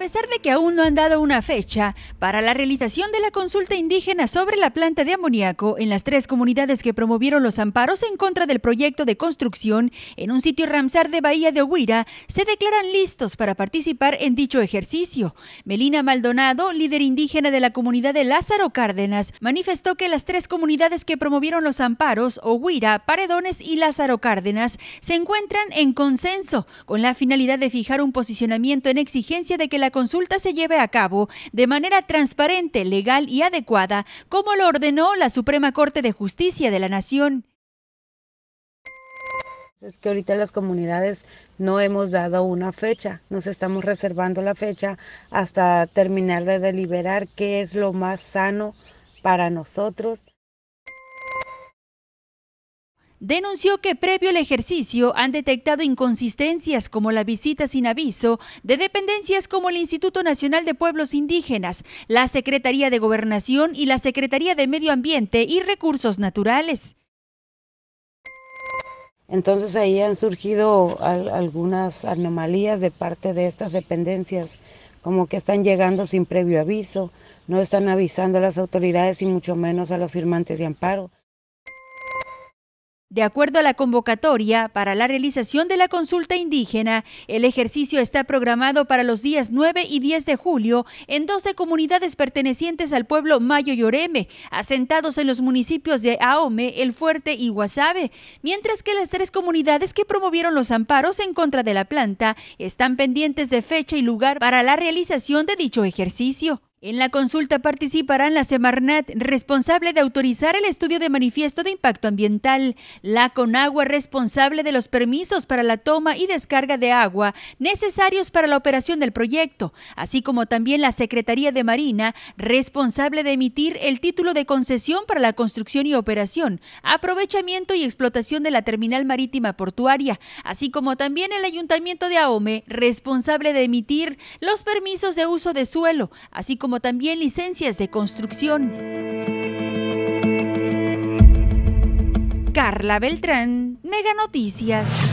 A pesar de que aún no han dado una fecha para la realización de la consulta indígena sobre la planta de amoníaco en las tres comunidades que promovieron los amparos en contra del proyecto de construcción en un sitio Ramsar de Bahía de Huira, se declaran listos para participar en dicho ejercicio. Melina Maldonado, líder indígena de la comunidad de Lázaro Cárdenas, manifestó que las tres comunidades que promovieron los amparos, Huira, Paredones y Lázaro Cárdenas, se encuentran en consenso con la finalidad de fijar un posicionamiento en exigencia de que la consulta se lleve a cabo de manera transparente, legal y adecuada, como lo ordenó la Suprema Corte de Justicia de la Nación. Es que ahorita las comunidades no hemos dado una fecha, nos estamos reservando la fecha hasta terminar de deliberar qué es lo más sano para nosotros denunció que previo al ejercicio han detectado inconsistencias como la visita sin aviso de dependencias como el Instituto Nacional de Pueblos Indígenas, la Secretaría de Gobernación y la Secretaría de Medio Ambiente y Recursos Naturales. Entonces ahí han surgido algunas anomalías de parte de estas dependencias, como que están llegando sin previo aviso, no están avisando a las autoridades y mucho menos a los firmantes de amparo. De acuerdo a la convocatoria para la realización de la consulta indígena, el ejercicio está programado para los días 9 y 10 de julio en 12 comunidades pertenecientes al pueblo Mayo Yoreme, asentados en los municipios de Aome, El Fuerte y Guasave, mientras que las tres comunidades que promovieron los amparos en contra de la planta están pendientes de fecha y lugar para la realización de dicho ejercicio. En la consulta participarán la Semarnat, responsable de autorizar el estudio de manifiesto de impacto ambiental, la Conagua, responsable de los permisos para la toma y descarga de agua necesarios para la operación del proyecto, así como también la Secretaría de Marina, responsable de emitir el título de concesión para la construcción y operación, aprovechamiento y explotación de la terminal marítima portuaria, así como también el Ayuntamiento de Ahome, responsable de emitir los permisos de uso de suelo, así como como también licencias de construcción. Carla Beltrán, Mega Noticias.